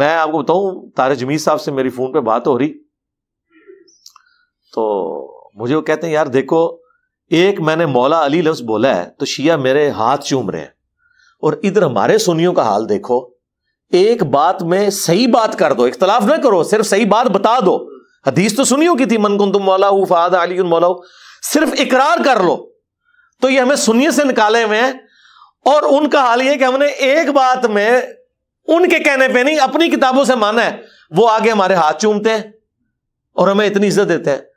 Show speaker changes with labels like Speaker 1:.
Speaker 1: मैं आपको बताऊं तारे जमीर साहब से मेरी फोन पे बात हो रही तो मुझे वो कहते हैं यार देखो एक मैंने मौला अली लफ्ज बोला है तो शिया मेरे हाथ चूम रहे हैं और इधर हमारे सुनियों का हाल देखो एक बात में सही बात कर दो इख्तलाफ ना करो सिर्फ सही बात बता दो हदीस तो सुनियो की थी मन कुन तुम मौला फाद अली मौला सिर्फ इकरार कर लो तो ये हमें सुनिए से निकाले हुए हैं और उनका हाल ये कि हमने एक बात में उनके कहने पे नहीं अपनी किताबों से माना है वो आगे हमारे हाथ चूमते हैं
Speaker 2: और हमें इतनी इज्जत देते हैं